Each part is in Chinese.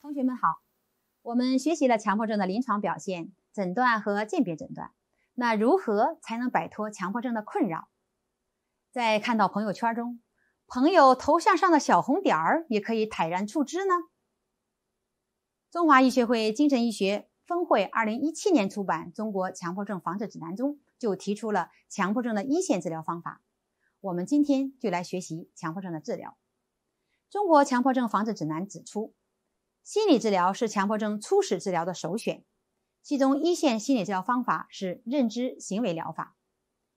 同学们好，我们学习了强迫症的临床表现、诊断和鉴别诊断。那如何才能摆脱强迫症的困扰？在看到朋友圈中朋友头像上的小红点儿，也可以坦然处之呢？中华医学会精神医学分会二零一七年出版《中国强迫症防治指南》中就提出了强迫症的一线治疗方法。我们今天就来学习强迫症的治疗。《中国强迫症防治指南》指出。心理治疗是强迫症初始治疗的首选，其中一线心理治疗方法是认知行为疗法，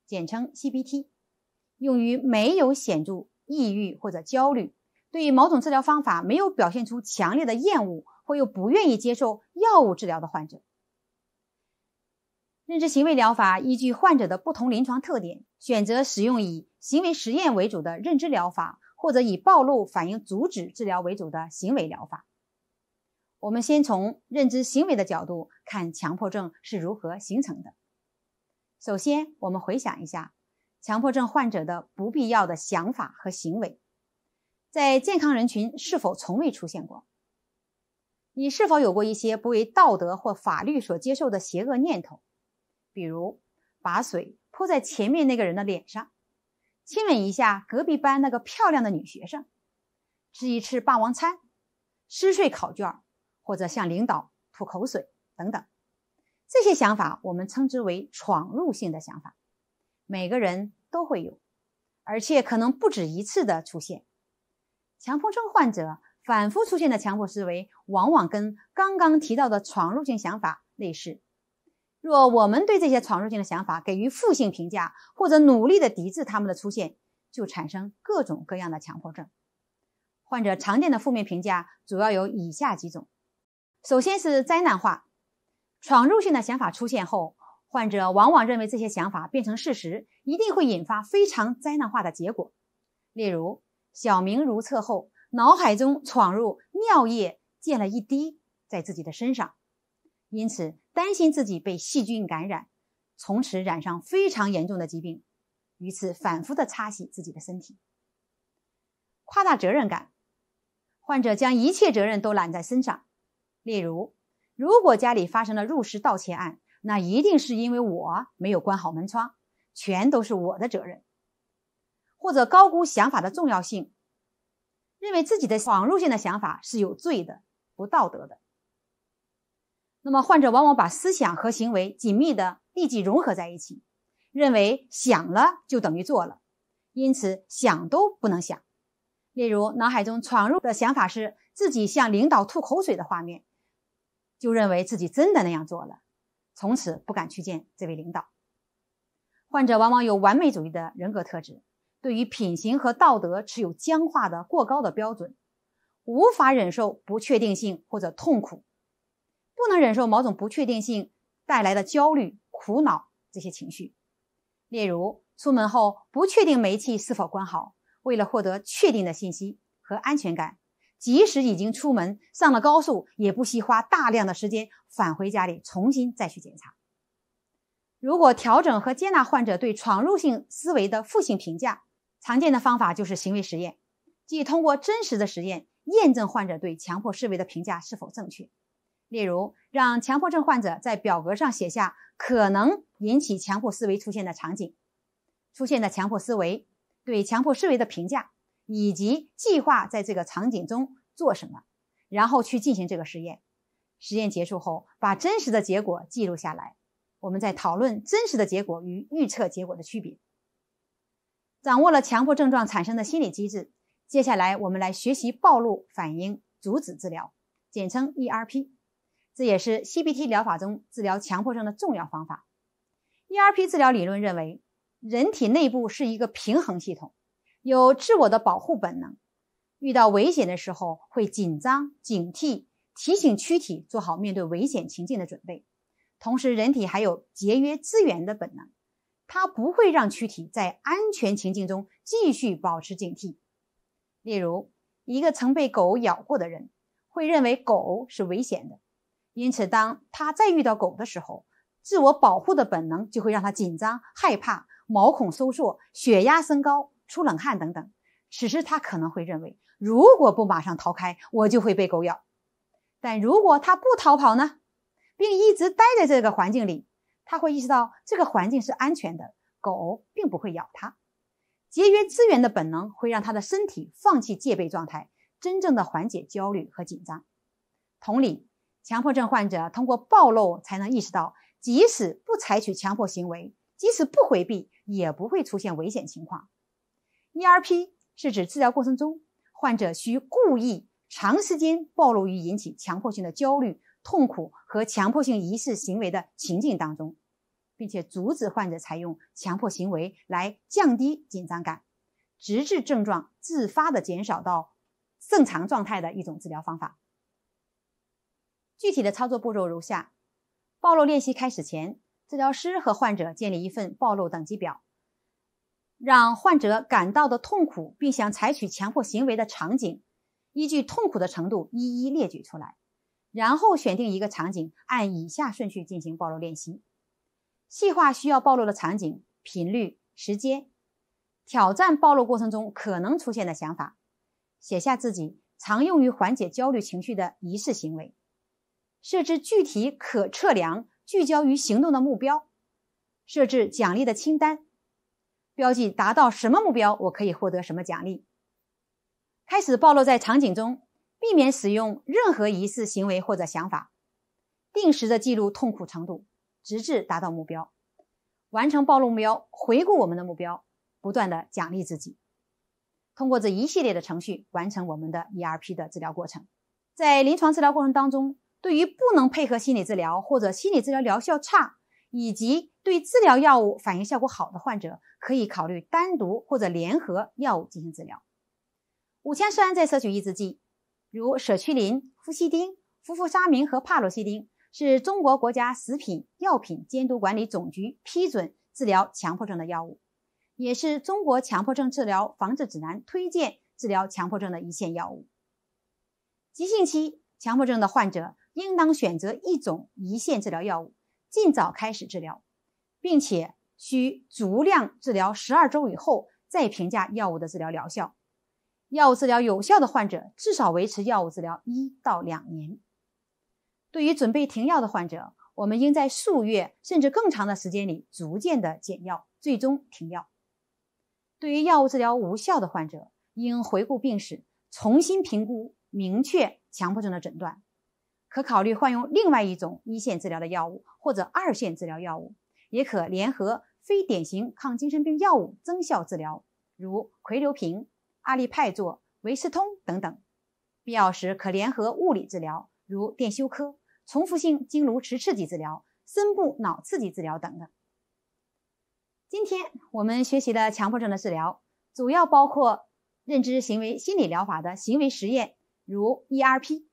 简称 CBT，用于没有显著抑郁或者焦虑，对于某种治疗方法没有表现出强烈的厌恶或又不愿意接受药物治疗的患者。认知行为疗法依据患者的不同临床特点，选择使用以行为实验为主的认知疗法，或者以暴露反应阻止治疗为主的行为疗法。我们先从认知行为的角度看强迫症是如何形成的。首先，我们回想一下，强迫症患者的不必要的想法和行为，在健康人群是否从未出现过？你是否有过一些不为道德或法律所接受的邪恶念头？比如把水泼在前面那个人的脸上，亲吻一下隔壁班那个漂亮的女学生，吃一次霸王餐，撕碎考卷儿。或者向领导吐口水等等，这些想法我们称之为闯入性的想法，每个人都会有，而且可能不止一次的出现。强迫症患者反复出现的强迫思维，往往跟刚刚提到的闯入性想法类似。若我们对这些闯入性的想法给予负性评价，或者努力的抵制他们的出现，就产生各种各样的强迫症。患者常见的负面评价主要有以下几种。首先是灾难化，闯入性的想法出现后，患者往往认为这些想法变成事实，一定会引发非常灾难化的结果。例如，小明如厕后，脑海中闯入尿液溅了一滴在自己的身上，因此担心自己被细菌感染，从此染上非常严重的疾病，于是反复的擦洗自己的身体。夸大责任感，患者将一切责任都揽在身上。例如，如果家里发生了入室盗窃案，那一定是因为我没有关好门窗，全都是我的责任。或者高估想法的重要性，认为自己的闯入性的想法是有罪的、不道德的。那么，患者往往把思想和行为紧密的、立即融合在一起，认为想了就等于做了，因此想都不能想。例如，脑海中闯入的想法是自己向领导吐口水的画面。就认为自己真的那样做了，从此不敢去见这位领导。患者往往有完美主义的人格特质，对于品行和道德持有僵化的、过高的标准，无法忍受不确定性或者痛苦，不能忍受某种不确定性带来的焦虑、苦恼这些情绪。例如，出门后不确定煤气是否关好，为了获得确定的信息和安全感。即使已经出门上了高速，也不惜花大量的时间返回家里重新再去检查。如果调整和接纳患者对闯入性思维的负性评价，常见的方法就是行为实验，即通过真实的实验验证患者对强迫思维的评价是否正确。例如，让强迫症患者在表格上写下可能引起强迫思维出现的场景，出现的强迫思维对强迫思维的评价。以及计划在这个场景中做什么，然后去进行这个实验。实验结束后，把真实的结果记录下来，我们再讨论真实的结果与预测结果的区别。掌握了强迫症状产生的心理机制，接下来我们来学习暴露反应阻止治疗，简称 ERP，这也是 CBT 疗法中治疗强迫症的重要方法。ERP 治疗理论认为，人体内部是一个平衡系统。有自我的保护本能，遇到危险的时候会紧张、警惕，提醒躯体做好面对危险情境的准备。同时，人体还有节约资源的本能，它不会让躯体在安全情境中继续保持警惕。例如，一个曾被狗咬过的人，会认为狗是危险的，因此当他再遇到狗的时候，自我保护的本能就会让他紧张、害怕，毛孔收缩，血压升高。出冷汗等等，此时他可能会认为，如果不马上逃开，我就会被狗咬。但如果他不逃跑呢，并一直待在这个环境里，他会意识到这个环境是安全的，狗并不会咬他。节约资源的本能会让他的身体放弃戒备状态，真正的缓解焦虑和紧张。同理，强迫症患者通过暴露才能意识到，即使不采取强迫行为，即使不回避，也不会出现危险情况。ERP 是指治疗过程中，患者需故意长时间暴露于引起强迫性的焦虑、痛苦和强迫性仪式行为的情境当中，并且阻止患者采用强迫行为来降低紧张感，直至症状自发的减少到正常状态的一种治疗方法。具体的操作步骤如下：暴露练习开始前，治疗师和患者建立一份暴露等级表。让患者感到的痛苦，并想采取强迫行为的场景，依据痛苦的程度一一列举出来，然后选定一个场景，按以下顺序进行暴露练习：细化需要暴露的场景、频率、时间；挑战暴露过程中可能出现的想法；写下自己常用于缓解焦虑情绪的仪式行为；设置具体、可测量、聚焦于行动的目标；设置奖励的清单。标记达到什么目标，我可以获得什么奖励。开始暴露在场景中，避免使用任何仪式行为或者想法，定时的记录痛苦程度，直至达到目标。完成暴露目标，回顾我们的目标，不断的奖励自己。通过这一系列的程序，完成我们的 ERP 的治疗过程。在临床治疗过程当中，对于不能配合心理治疗或者心理治疗疗效差，以及对治疗药物反应效果好的患者。可以考虑单独或者联合药物进行治疗。五羟色胺在摄取抑制剂，如舍曲林、夫西汀、氟伏沙明和帕罗西汀，是中国国家食品药品监督管理总局批准治疗强迫症的药物，也是中国强迫症治疗防治指南推荐治疗强迫症的一线药物。急性期强迫症的患者应当选择一种一线治疗药物，尽早开始治疗，并且。需足量治疗十二周以后再评价药物的治疗疗效。药物治疗有效的患者至少维持药物治疗一到两年。对于准备停药的患者，我们应在数月甚至更长的时间里逐渐的减药，最终停药。对于药物治疗无效的患者，应回顾病史，重新评估明确强迫症的诊断，可考虑换用另外一种一线治疗的药物或者二线治疗药物，也可联合。非典型抗精神病药物增效治疗，如喹硫平、阿利派唑、维斯通等等；必要时可联合物理治疗，如电休克、重复性经颅磁刺激治疗、深部脑刺激治疗等等。今天我们学习的强迫症的治疗，主要包括认知行为心理疗法的行为实验，如 ERP，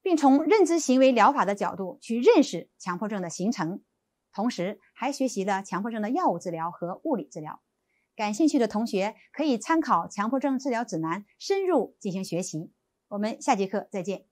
并从认知行为疗法的角度去认识强迫症的形成。同时，还学习了强迫症的药物治疗和物理治疗。感兴趣的同学可以参考《强迫症治疗指南》，深入进行学习。我们下节课再见。